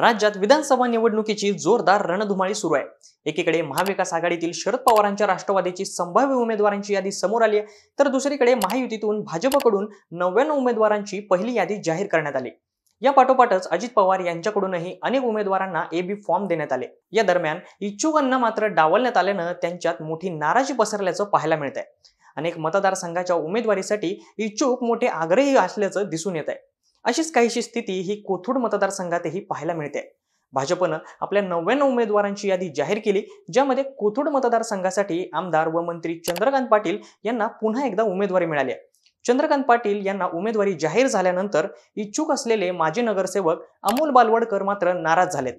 राज्यात विधानसभा निवडणुकीची जोरदार रणधुमाळी सुरू आहे एकीकडे महाविकास आघाडीतील शरद पवारांच्या राष्ट्रवादीची संभाव्य उमेदवारांची यादी समोर आली आहे तर दुसरीकडे महायुतीतून भाजपकडून नव्याण्णव उमेदवारांची पहिली यादी जाहीर करण्यात आली या पाठोपाठच अजित पवार यांच्याकडूनही अनेक उमेदवारांना ए बी फॉर्म देण्यात आले या दरम्यान इच्छुकांना मात्र डावलण्यात आल्यानं त्यांच्यात मोठी नाराजी पसरल्याचं पाहायला मिळत आहे अनेक मतदारसंघाच्या उमेदवारीसाठी इच्छुक मोठे आग्रही असल्याचं दिसून येत आहे अशीच काहीशी स्थिती ही कोथरूड मतदारसंघातही पाहायला मिळते भाजपनं आपल्या नव्याण्णव उमेदवारांची यादी जाहीर केली ज्यामध्ये कोथरूड मतदारसंघासाठी आमदार व मंत्री चंद्रकांत पाटील यांना पुन्हा एकदा उमेदवारी मिळाली चंद्रकांत पाटील यांना उमेदवारी जाहीर झाल्यानंतर इच्छुक असलेले माजी नगरसेवक अमोल बालवडकर मात्र नाराज झालेत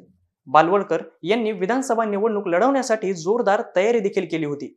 बालवडकर यांनी विधानसभा निवडणूक लढवण्यासाठी जोरदार तयारी देखील केली होती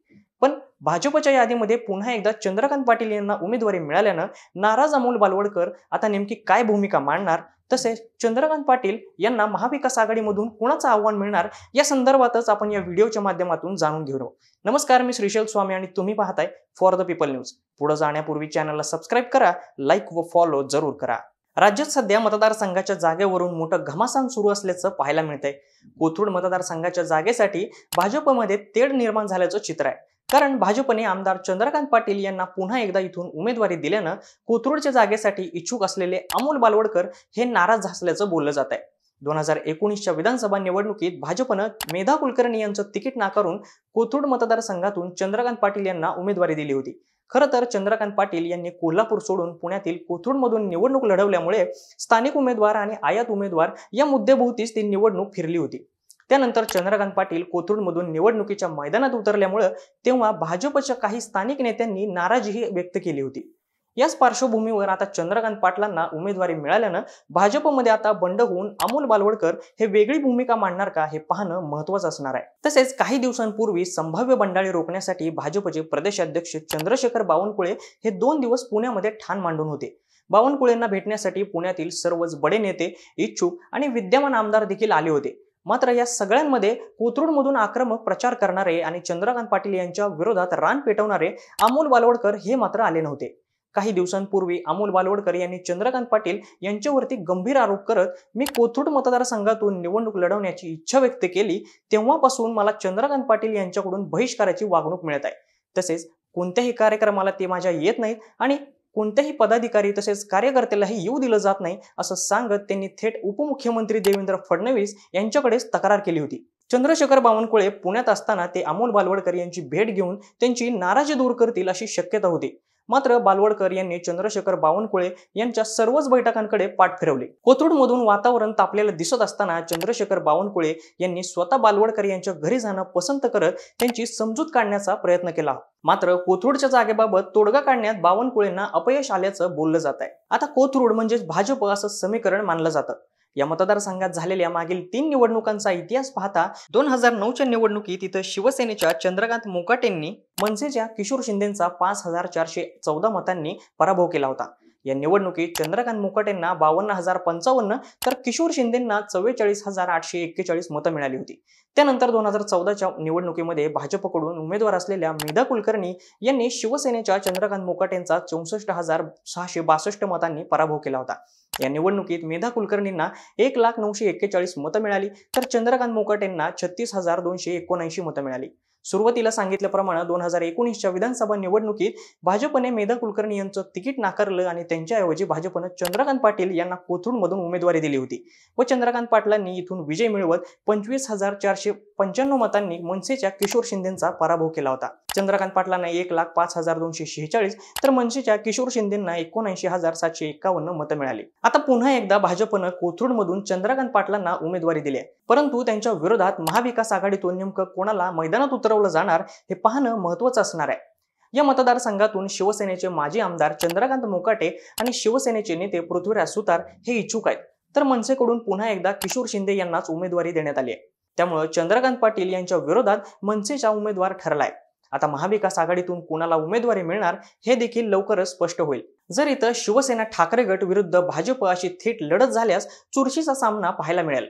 भाजपच्या यादीमध्ये पुन्हा एकदा चंद्रकांत पाटील यांना उमेदवारी मिळाल्यानं नाराज अमोल बालवडकर आता नेमकी काय भूमिका मांडणार तसेच चंद्रकांत पाटील यांना महाविकास आघाडीमधून कुणाचं आव्हान मिळणार या संदर्भातच आपण या व्हिडिओच्या माध्यमातून जाणून घेऊ नमस्कार मी श्रीशैल स्वामी आणि तुम्ही पाहताय फॉर द पीपल न्यूज पुढे जाण्यापूर्वी चॅनलला सबस्क्राईब करा लाईक व फॉलो जरूर करा राज्यात सध्या मतदारसंघाच्या जागेवरून मोठं घमासान सुरू असल्याचं पाहायला मिळतंय कोथरूड मतदारसंघाच्या जागेसाठी भाजपमध्ये तेढ निर्माण झाल्याचं चित्र आहे कारण भाजपने आमदार चंद्रकांत पाटील यांना पुन्हा एकदा इथून उमेदवारी दिल्यानं कोथरूडच्या जागेसाठी इच्छुक असलेले अमोल बालवडकर हे नाराज असल्याचं बोललं जात आहे दोन हजार एकोणीसच्या विधानसभा निवडणुकीत भाजपनं मेधा कुलकर्णी यांचं तिकीट नाकारून कोथरूड मतदारसंघातून चंद्रकांत पाटील यांना उमेदवारी दिली होती खरं तर चंद्रकांत पाटील यांनी कोल्हापूर सोडून पुण्यातील कोथरूडमधून निवडणूक लढवल्यामुळे स्थानिक उमेदवार आणि आयात उमेदवार या मुद्देभोवतीच ती निवडणूक फिरली होती त्यानंतर चंद्रकांत पाटील कोथरूडमधून निवडणुकीच्या मैदानात उतरल्यामुळं तेव्हा भाजपच्या काही स्थानिक नेत्यांनी नाराजीही व्यक्त केली होती याच पार्श्वभूमीवर आता चंद्रकांत पाटलांना उमेदवारी मिळाल्यानं भाजपमध्ये आता बंड होऊन अमोल बालवडकर हे वेगळी भूमिका मांडणार का हे पाहणं महत्वाचं असणार आहे तसेच काही दिवसांपूर्वी संभाव्य बंडाळी रोखण्यासाठी भाजपचे प्रदेशाध्यक्ष चंद्रशेखर बावनकुळे हे दोन दिवस पुण्यामध्ये ठाण मांडून होते बावनकुळेंना भेटण्यासाठी पुण्यातील सर्वच बडे नेते इच्छुक आणि विद्यमान आमदार देखील आले होते मात्र या सगळ्यांमध्ये कोथरूडमधून आक्रमक प्रचार करणारे आणि चंद्रकांत पाटील यांच्या विरोधात रान पेटवणारे अमोल बालवडकर हे मात्र आले नव्हते काही दिवसांपूर्वी अमोल बालवडकर यांनी चंद्रकांत पाटील यांच्यावरती गंभीर आरोप करत मी कोथरूड मतदारसंघातून निवडणूक लढवण्याची इच्छा व्यक्त केली तेव्हापासून मला चंद्रकांत पाटील यांच्याकडून बहिष्काराची वागणूक मिळत आहे तसेच कोणत्याही कार्यक्रमाला ते माझ्या येत नाहीत आणि कोणत्याही पदाधिकारी तसेच कार्यकर्त्यालाही येऊ दिलं जात नाही असं सांगत त्यांनी थेट उपमुख्यमंत्री देवेंद्र फडणवीस यांच्याकडेच तक्रार केली होती चंद्रशेखर बावनकुळे पुण्यात असताना ते अमोल बालवडकर यांची भेट घेऊन त्यांची नाराजी दूर करतील अशी शक्यता होती मात्र बालवडकर यांनी चंद्रशेखर बावनकुळे यांच्या सर्वच बैठकांकडे पाठ फिरवले मधून वातावरण तापलेलं दिसत असताना चंद्रशेखर बावनकुळे यांनी स्वतः बालवडकर यांच्या घरी जाणं पसंत करत त्यांची समजूत काढण्याचा प्रयत्न केला मात्र कोथरूडच्या जागेबाबत तोडगा काढण्यात बावनकुळेंना अपयश आल्याचं बोललं जात आहे आता कोथरूड म्हणजेच भाजप असं समीकरण मानलं जातं या मतदारसंघात झालेल्या मागील तीन निवडणुकांचा इतिहास पाहता दोन हजार नऊच्या निवडणुकीत इथं शिवसेनेच्या चंद्रकांत मोकाटेंनी मनसेच्या किशोर शिंदेचा पाच हजार चारशे चौदा मतांनी पराभव केला होता या निवडणुकीत चंद्रकांत मुकाटेंना बावन्न हजार पंचावन्न तर किशोर शिंदेंना चव्वेचाळीस हजार आठशे एक्केचाळीस मतं मिळाली होती त्यानंतर दोन हजार चौदाच्या निवडणुकीमध्ये भाजपकडून उमेदवार असलेल्या मेधा कुलकर्णी यांनी शिवसेनेच्या चंद्रकांत मुकाटेंचा चौसष्ट हजार सहाशे बासष्ट मतांनी पराभव केला होता या निवडणुकीत मेधा कुलकर्णींना एक लाख नऊशे एक्केचाळीस मतं मिळाली तर चंद्रकांत मोकट यांना छत्तीस हजार दोनशे एकोणऐंशी मतं मिळाली सुरुवातीला सांगितल्याप्रमाणे दोन हजार एकोणीसच्या विधानसभा निवडणुकीत भाजपने मेधा कुलकर्णी यांचं तिकीट नाकारलं आणि त्यांच्याऐवजी भाजपनं चंद्रकांत पाटील यांना कोथरूडमधून उमेदवारी दिली होती व चंद्रकांत पाटलांनी इथून विजय मिळवत पंचवीस हजार चारशे पंच्याण्णव मतांनी मनसेच्या किशोर शिंदेचा पराभव केला होता चंद्रकांत पाटलांना एक लाख पाच हजार दोनशे शेहेचाळीस तर मनसेच्या किशोर शिंदेना एकोणऐंशी हजार सातशे एकावन्न मतं मिळाली आता पुन्हा एकदा भाजपनं मधून चंद्रकांत पाटलांना उमेदवारी दिली आहे परंतु त्यांच्या विरोधात महाविकास आघाडीतून नेमकं कोणाला मैदानात उतरवलं जाणार हे पाहणं महत्वाचं असणार आहे या मतदारसंघातून शिवसेनेचे माजी आमदार चंद्रकांत मोकाटे आणि शिवसेनेचे नेते पृथ्वीराज सुतार हे इच्छुक आहेत तर मनसेकडून पुन्हा एकदा किशोर शिंदे यांनाच उमेदवारी देण्यात आली आहे त्यामुळे चंद्रकांत पाटील यांच्या विरोधात मनसेचा उमेदवार ठरलाय आता महाविकास आघाडीतून कोणाला उमेदवारी मिळणार हे देखील लवकरच स्पष्ट होईल जर इथं शिवसेना ठाकरे गट विरुद्ध भाजप अशी थेट लढत झाल्यास चुरशीचा सामना पाहायला मिळेल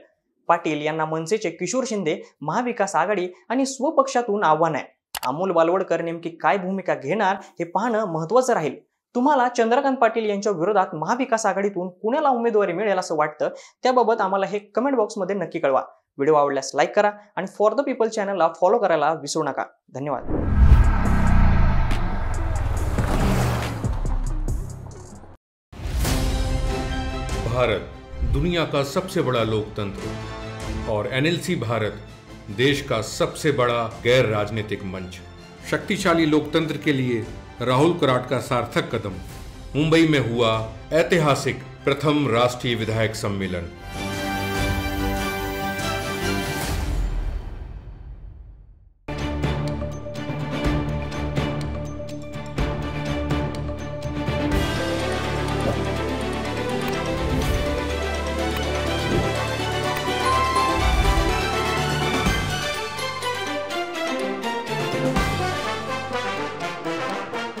पाटील यांना मनसेचे किशोर शिंदे महाविकास आघाडी आणि स्वपक्षातून आव्हान आहे अमोल बालवडकर नेमकी काय भूमिका घेणार हे पाहणं महत्वाचं राहील तुम्हाला चंद्रकांत पाटील यांच्या विरोधात महाविकास आघाडीतून कुणाला उमेदवारी मिळेल असं वाटतं त्याबाबत आम्हाला हे कमेंट बॉक्समध्ये नक्की कळवा वीडियो आवडल्यास लाइक करा आणि फॉर द पीपल चॅनलला फॉलो करायला विसरू ना धन्यवाद भारत दुनिया का सबसे बड़ा लोकतंत्र और एनएलसी भारत देश का सबसे बड़ा गैर राजनीतिक मंच शक्तिशाली लोकतंत्र के लिए राहुल कराट का सार्थक कदम मुंबई में हुआ ऐतिहासिक प्रथम राष्ट्रीय विधायक सम्मेलन